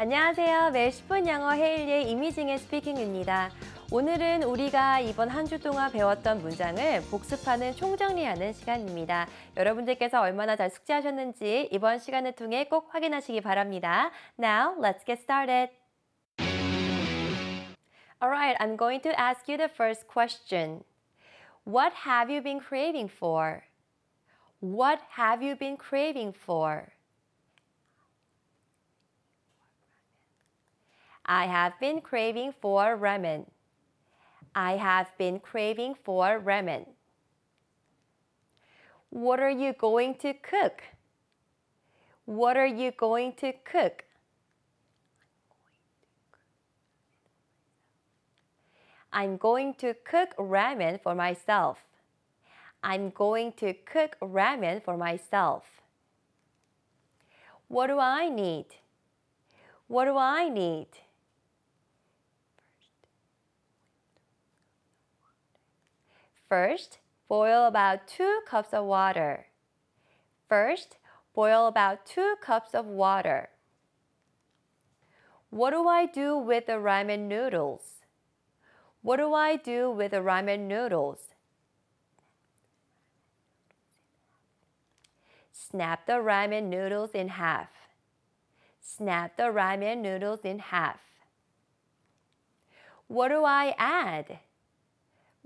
안녕하세요. 매일 10분 영어 헤일리의 이미징의 스피킹입니다. 오늘은 우리가 이번 한 주 동안 배웠던 문장을 복습하는 총정리하는 시간입니다. 여러분들께서 얼마나 잘 숙지하셨는지 이번 시간을 통해 꼭 확인하시기 바랍니다. Now, let's get started. Alright, I'm going to ask you the first question. What have you been craving for? What have you been craving for? I have been craving for ramen. I have been craving for ramen. What are you going to cook? What are you going to cook? I'm going to cook ramen for myself. I'm going to cook ramen for myself. What do I need? What do I need? First, boil about 2 cups of water. First, boil about 2 cups of water. What do I do with the ramen noodles? What do I do with the ramen noodles? Snap the ramen noodles in half. Snap the ramen noodles in half. What do I add?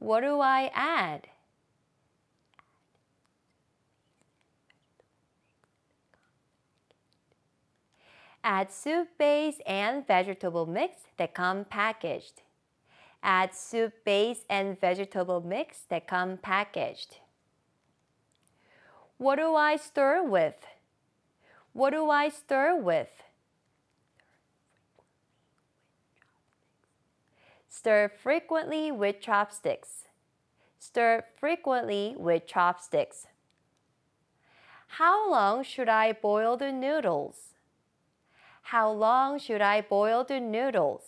What do I add? Add soup base and vegetable mix that come packaged. Add soup base and vegetable mix that come packaged. What do I stir with? What do I stir with? Stir frequently with chopsticks. Stir frequently with chopsticks. How long should I boil the noodles? How long should I boil the noodles?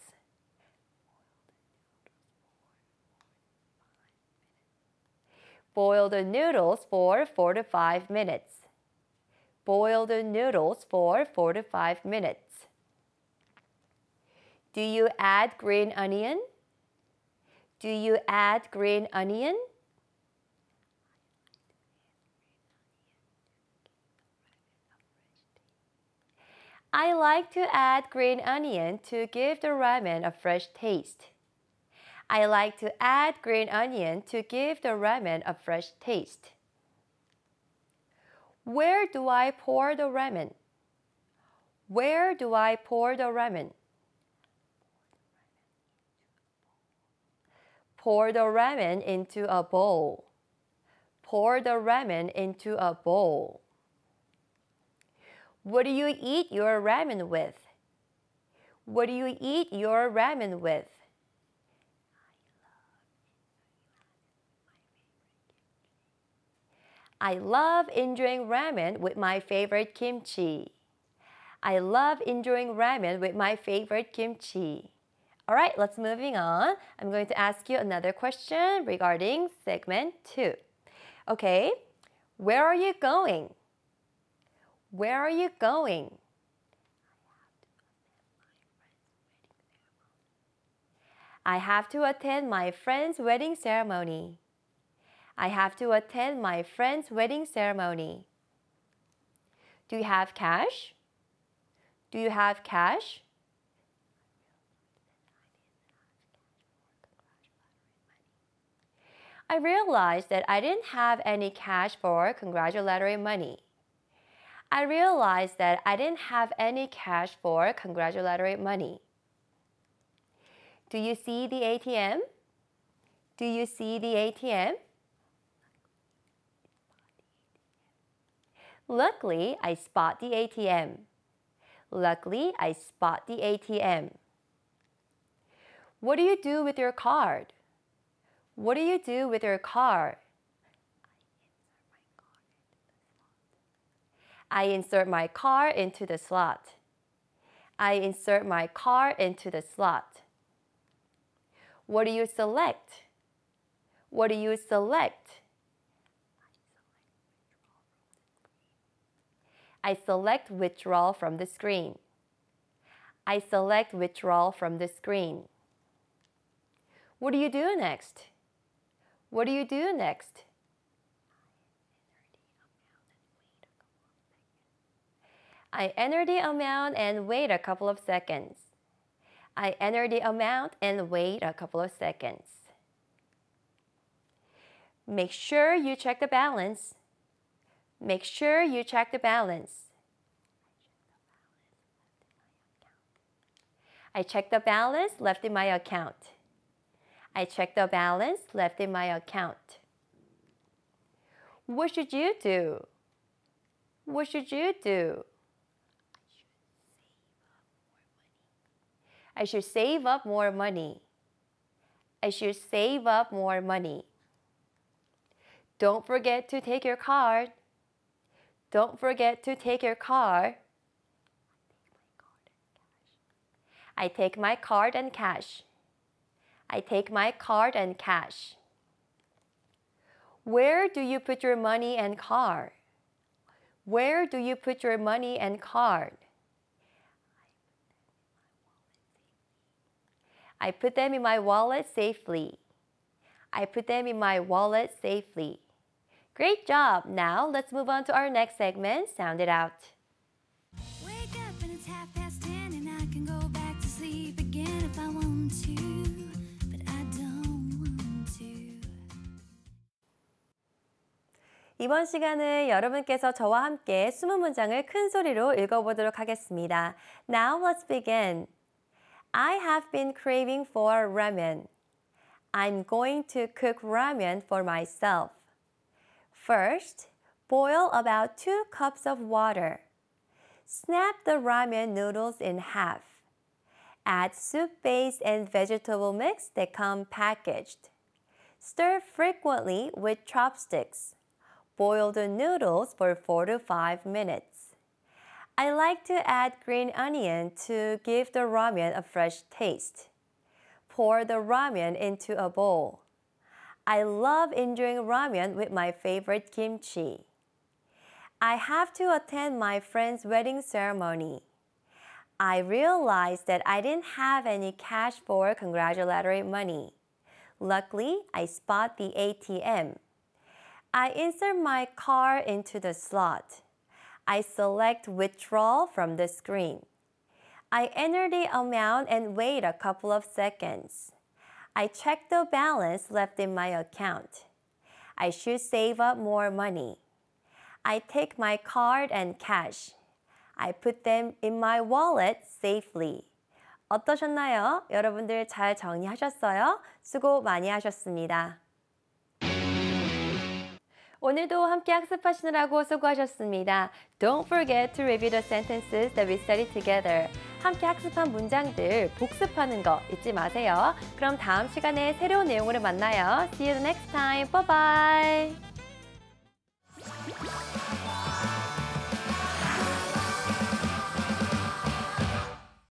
Boil the noodles for 4 to 5 minutes. Boil the noodles for 4 to 5 minutes. Do you add green onion? Do you add green onion? I like to add green onion to give the ramen a fresh taste. I like to add green onion to give the ramen a fresh taste. Where do I pour the ramen? Where do I pour the ramen? Pour the ramen into a bowl. Pour the ramen into a bowl. What do you eat your ramen with? What do you eat your ramen with? I love enjoying ramen with my favorite kimchi. I love enjoying ramen with my favorite kimchi. All right, let's moving on. I'm going to ask you another question regarding segment two. Okay, where are you going? Where are you going? I have to attend my friend's wedding ceremony. I have to attend my friend's wedding ceremony. Do you have cash? Do you have cash? I realized that I didn't have any cash for congratulatory money. I realized that I didn't have any cash for congratulatory money. Do you see the ATM? Do you see the ATM? Luckily, I spot the ATM. Luckily, I spot the ATM. What do you do with your card? What do you do with your car? I insert my car into the slot. I insert my car into the slot. What do you select? What do you select? I select withdrawal from the screen. I select withdrawal from the screen. What do you do next? What do you do next? I enter the amount and wait a couple of seconds. I enter the amount and wait a couple of seconds. Make sure you check the balance. Make sure you check the balance. I check the balance left in my account. I check the balance left in my account. What should you do? What should you do? I should save up more money. I should save up more money. Don't forget to take your card. Don't forget to take your card. I take my card and cash. I take my card and cash. Where do you put your money and card? Where do you put your money and card? I put them in my wallet safely. I put them in my wallet safely. Great job! Now let's move on to our next segment, Sound It Out. 이번 시간은 여러분께서 저와 함께 문장을 큰 소리로 읽어보도록 하겠습니다. Now let's begin. I have been craving for ramen. I'm going to cook ramen for myself. First, boil about 2 cups of water. Snap the ramen noodles in half. Add soup base and vegetable mix that come packaged. Stir frequently with chopsticks. Boil the noodles for 4 to 5 minutes. I like to add green onion to give the ramen a fresh taste. Pour the ramen into a bowl. I love enjoying ramen with my favorite kimchi. I have to attend my friend's wedding ceremony. I realized that I didn't have any cash for congratulatory money. Luckily, I spot the ATM. I insert my card into the slot. I select withdrawal from the screen. I enter the amount and wait a couple of seconds. I check the balance left in my account. I should save up more money. I take my card and cash. I put them in my wallet safely. 어떠셨나요? 여러분들 잘 정리하셨어요? 수고 많이 하셨습니다. 오늘도 함께 학습하시느라고 수고하셨습니다. Don't forget to review the sentences that we studied together. 함께 학습한 문장들 복습하는 거 잊지 마세요. 그럼 다음 시간에 새로운 내용으로 만나요. See you next time. Bye bye.